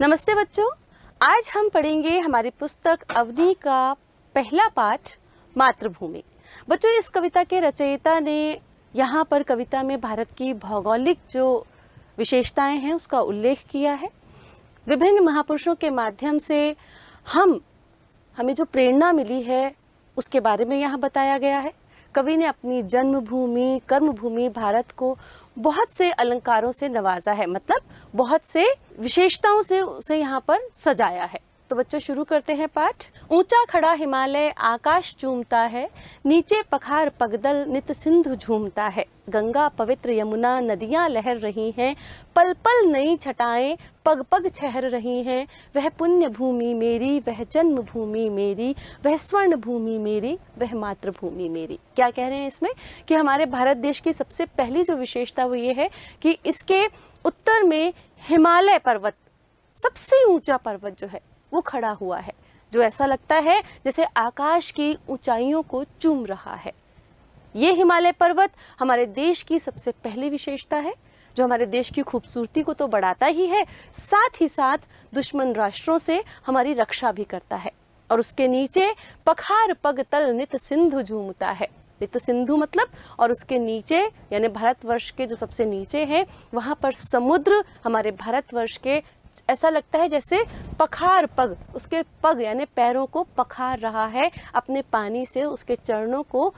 नमस्ते बच्चों आज हम पढ़ेंगे हमारी पुस्तक अवधि का पहला पाठ मातृभूमि बच्चों इस कविता के रचयिता ने यहाँ पर कविता में भारत की भौगोलिक जो विशेषताएं हैं उसका उल्लेख किया है विभिन्न महापुरुषों के माध्यम से हम हमें जो प्रेरणा मिली है उसके बारे में यहाँ बताया गया है कवि ने अपनी जन्मभूमि कर्मभूमि भारत को बहुत से अलंकारों से नवाजा है मतलब बहुत से विशेषताओं से उसे यहाँ पर सजाया है तो बच्चों शुरू करते हैं पाठ ऊंचा खड़ा हिमालय आकाश चूमता है नीचे पखार पगदल नित सिंधु झूमता है गंगा पवित्र यमुना नदियां लहर रही हैं पल पल नई छटाएं पग पग छहर रही हैं वह पुण्य भूमि मेरी वह जन्म भूमि मेरी वह स्वर्ण भूमि मेरी वह मातृभूमि मेरी क्या कह रहे हैं इसमें कि हमारे भारत देश की सबसे पहली जो विशेषता वो ये है कि इसके उत्तर में हिमालय पर्वत सबसे ऊंचा पर्वत जो है वो खड़ा हुआ है जो ऐसा लगता है जैसे आकाश की ऊंचाइयों को चूम रहा है ये हिमालय पर्वत हमारे देश की सबसे पहली विशेषता है जो हमारे देश की खूबसूरती को तो बढ़ाता ही है साथ ही साथ दुश्मन राष्ट्रों से हमारी रक्षा भी करता है और उसके नीचे पखार पग तल नित सिंधु झूमता है नित सिंधु मतलब और उसके नीचे यानी भारतवर्ष के जो सबसे नीचे हैं वहाँ पर समुद्र हमारे भारतवर्ष के ऐसा लगता है जैसे पखार पग उसके पग यानी पैरों को पखार रहा है अपने पानी से उसके चरणों को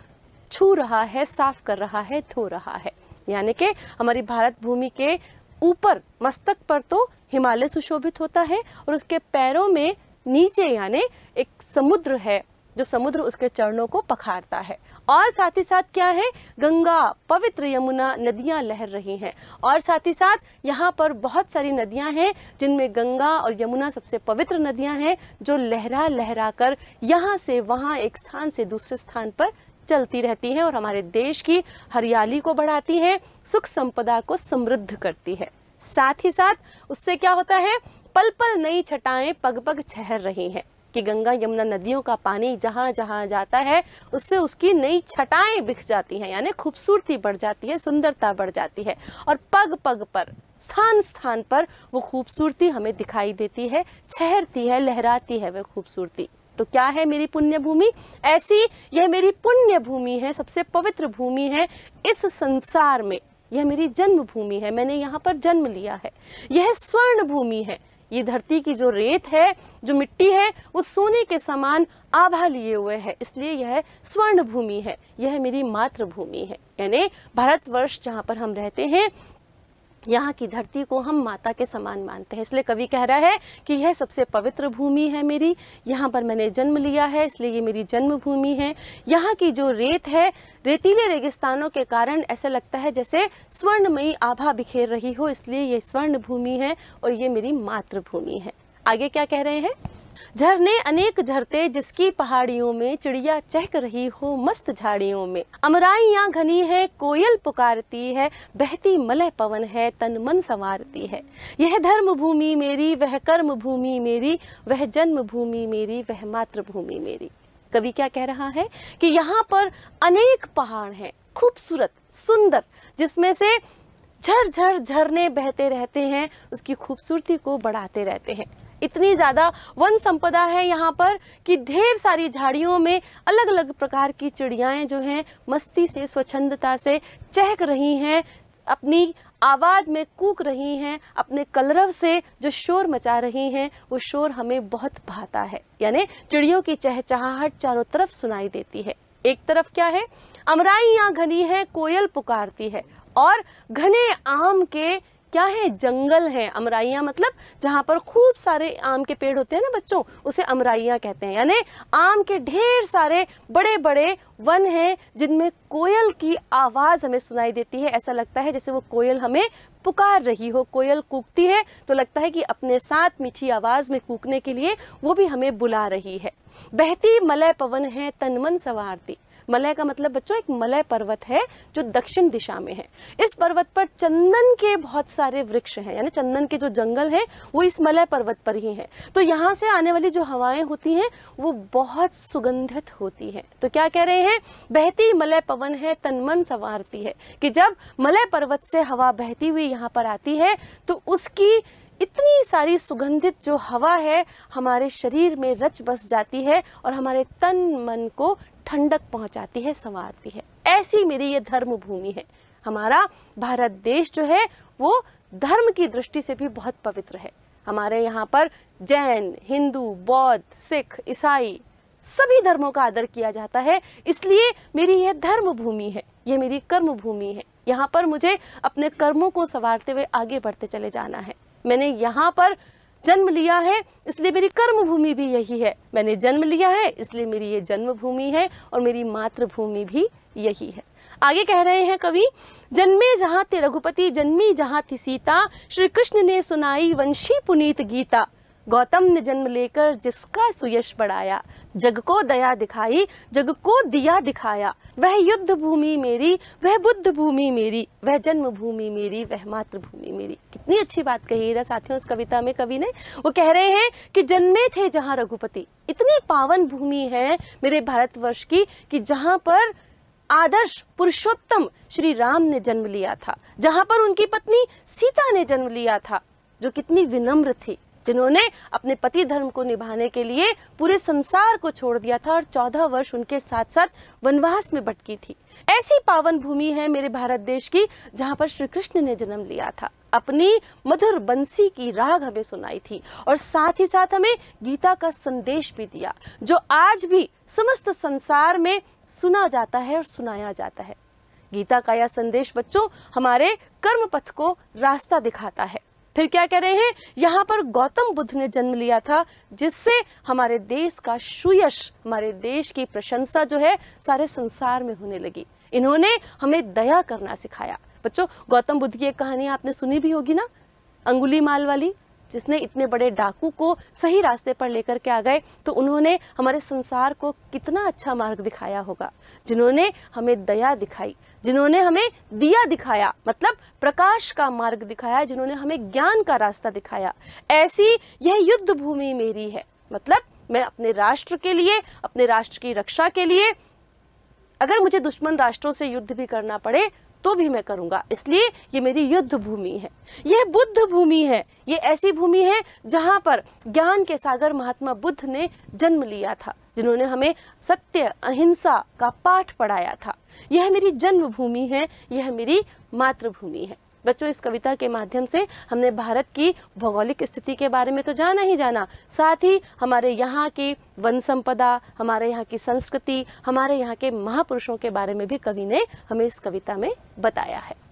छू रहा है साफ कर रहा है धो रहा है यानी कि हमारी भारत भूमि के ऊपर मस्तक पर तो हिमालय सुशोभित होता है और उसके पैरों में नीचे यानी एक समुद्र है जो समुद्र उसके चरणों को पखारता है और साथ ही साथ क्या है गंगा पवित्र यमुना नदियां लहर रही हैं और साथ ही साथ यहाँ पर बहुत सारी नदियां हैं जिनमें गंगा और यमुना सबसे पवित्र नदियां हैं जो लहरा लहरा कर यहाँ से वहाँ एक स्थान से दूसरे स्थान पर चलती रहती हैं और हमारे देश की हरियाली को बढ़ाती हैं सुख संपदा को समृद्ध करती है साथ ही साथ उससे क्या होता है पल पल नई छटाएं पग पग छहर रही हैं कि गंगा यमुना नदियों का पानी जहां जहां जाता है उससे उसकी नई छटाएं बिख जाती हैं यानी खूबसूरती बढ़ जाती है सुंदरता बढ़ जाती है और पग पग पर स्थान स्थान पर वो खूबसूरती हमें दिखाई देती है छहरती है लहराती है वह खूबसूरती तो क्या है मेरी पुण्य भूमि ऐसी यह मेरी पुण्य भूमि है सबसे पवित्र भूमि है इस संसार में यह मेरी जन्म भूमि है मैंने यहाँ पर जन्म लिया है यह स्वर्ण भूमि है ये धरती की जो रेत है जो मिट्टी है वो सोने के समान आभा लिए हुए है इसलिए यह स्वर्ण भूमि है यह मेरी मातृभूमि है यानी भारतवर्ष जहाँ पर हम रहते हैं यहाँ की धरती को हम माता के समान मानते हैं इसलिए कवि कह रहा है कि यह सबसे पवित्र भूमि है मेरी यहाँ पर मैंने जन्म लिया है इसलिए ये मेरी जन्मभूमि है यहाँ की जो रेत है रेतीले रेगिस्तानों के कारण ऐसा लगता है जैसे स्वर्णमयी आभा बिखेर रही हो इसलिए ये स्वर्ण भूमि है और ये मेरी मातृभूमि है आगे क्या कह रहे हैं झरने अनेक झरते जिसकी पहाड़ियों में चिड़िया चहक रही हो मस्त झाड़ियों में अमराइयाँ घनी है कोयल पुकारती है बहती मलय पवन है तन मन संवारती है यह धर्म भूमि मेरी वह कर्म भूमि मेरी वह जन्म भूमि मेरी वह मातृभूमि मेरी कवि क्या कह रहा है कि यहाँ पर अनेक पहाड़ हैं खूबसूरत सुंदर जिसमें से झरझर झरने बहते रहते हैं उसकी खूबसूरती को बढ़ाते रहते हैं इतनी ज़्यादा वन संपदा है यहाँ पर कि ढेर सारी झाड़ियों में अलग अलग प्रकार की चिड़ियाएँ जो हैं मस्ती से स्वच्छंदता से चहक रही हैं अपनी आवाज़ में कूक रही हैं अपने कलरव से जो शोर मचा रही हैं वो शोर हमें बहुत भाता है यानी चिड़ियों की चहचहाहट चारों तरफ सुनाई देती है एक तरफ क्या है अमराई यहाँ घनी है कोयल पुकारती है और घने आम के क्या है जंगल है अमराइया मतलब जहाँ पर खूब सारे आम के पेड़ होते हैं ना बच्चों उसे अमराइया कहते हैं यानी आम के ढेर सारे बड़े बड़े वन हैं जिनमें कोयल की आवाज़ हमें सुनाई देती है ऐसा लगता है जैसे वो कोयल हमें पुकार रही हो कोयल कूकती है तो लगता है कि अपने साथ मीठी आवाज़ में कूकने के लिए वो भी हमें बुला रही है बहती मलय पवन है तनमन सवारती मलय का मतलब बच्चों एक मलय पर्वत है जो दक्षिण दिशा में है इस पर्वत पर चंदन के बहुत सारे वृक्ष हैं यानी चंदन के जो जंगल है वो इस मलय पर्वत पर ही हैं तो यहाँ से आने वाली जो हवाएं होती हैं वो बहुत सुगंधित होती हैं तो क्या कह रहे हैं बहती मलय पवन है तनमन संवारती है कि जब मलय पर्वत से हवा बहती हुई यहाँ पर आती है तो उसकी इतनी सारी सुगंधित जो हवा है हमारे शरीर में रच बस जाती है और हमारे तन मन को ठंडक पहुंचाती है संवारती है ऐसी मेरी ये धर्म भूमि है हमारा भारत देश जो है वो धर्म की दृष्टि से भी बहुत पवित्र है हमारे यहाँ पर जैन हिंदू बौद्ध सिख ईसाई सभी धर्मों का आदर किया जाता है इसलिए मेरी यह धर्म भूमि है ये मेरी कर्म भूमि है यहाँ पर मुझे अपने कर्मों को संवारते हुए आगे बढ़ते चले जाना है मैंने यहाँ पर जन्म लिया है इसलिए मेरी कर्म भूमि भी यही है मैंने जन्म लिया है इसलिए मेरी ये जन्मभूमि है और मेरी मातृभूमि भी यही है आगे कह रहे हैं कवि जन्मे जहाँ ते रघुपति जन्मी जहाँ ती सीता श्री कृष्ण ने सुनाई वंशी पुनीत गीता गौतम ने जन्म लेकर जिसका सुयश बढ़ाया जग को दया दिखाई जग को दिया दिखाया वह युद्ध भूमि मेरी वह बुद्ध भूमि मेरी वह जन्म भूमि मेरी वह मातृभूमि मेरी कितनी अच्छी बात कही है साथियों उस कविता में कवि ने वो कह रहे हैं कि जन्मे थे जहाँ रघुपति इतनी पावन भूमि है मेरे भारत की कि जहाँ पर आदर्श पुरुषोत्तम श्री राम ने जन्म लिया था जहाँ पर उनकी पत्नी सीता ने जन्म लिया था जो कितनी विनम्र थी जिन्होंने अपने पति धर्म को निभाने के लिए पूरे संसार को छोड़ दिया था और चौदह वर्ष उनके साथ साथ वनवास में भटकी थी ऐसी पावन भूमि है मेरे भारत देश की जहाँ पर श्री कृष्ण ने जन्म लिया था अपनी मधुर बंसी की राग हमें सुनाई थी और साथ ही साथ हमें गीता का संदेश भी दिया जो आज भी समस्त संसार में सुना जाता है और सुनाया जाता है गीता का यह संदेश बच्चों हमारे कर्म पथ को रास्ता दिखाता है फिर क्या कह रहे हैं यहाँ पर गौतम बुद्ध ने जन्म लिया था जिससे हमारे देश का सुयश हमारे देश की प्रशंसा जो है सारे संसार में होने लगी इन्होंने हमें दया करना सिखाया बच्चों गौतम बुद्ध की एक कहानी आपने सुनी भी होगी ना अंगुली माल वाली जिसने इतने बड़े डाकू को सही रास्ते पर लेकर के आ गए तो उन्होंने हमारे संसार को कितना अच्छा मार्ग दिखाया होगा जिन्होंने हमें दया दिखाई जिन्होंने हमें दिया दिखाया मतलब प्रकाश का मार्ग दिखाया जिन्होंने हमें ज्ञान का रास्ता दिखाया ऐसी यह युद्ध भूमि मेरी है मतलब मैं अपने राष्ट्र के लिए अपने राष्ट्र की रक्षा के लिए अगर मुझे दुश्मन राष्ट्रों से युद्ध भी करना पड़े तो भी मैं करूंगा इसलिए ये मेरी युद्ध भूमि है यह बुद्ध भूमि है ये ऐसी भूमि है जहां पर ज्ञान के सागर महात्मा बुद्ध ने जन्म लिया था जिन्होंने हमें सत्य अहिंसा का पाठ पढ़ाया था यह मेरी जन्मभूमि है यह मेरी मातृभूमि है बच्चों इस कविता के माध्यम से हमने भारत की भौगोलिक स्थिति के बारे में तो जाना ही जाना साथ ही हमारे यहाँ की वन संपदा हमारे यहाँ की संस्कृति हमारे यहाँ के महापुरुषों के बारे में भी कवि ने हमें इस कविता में बताया है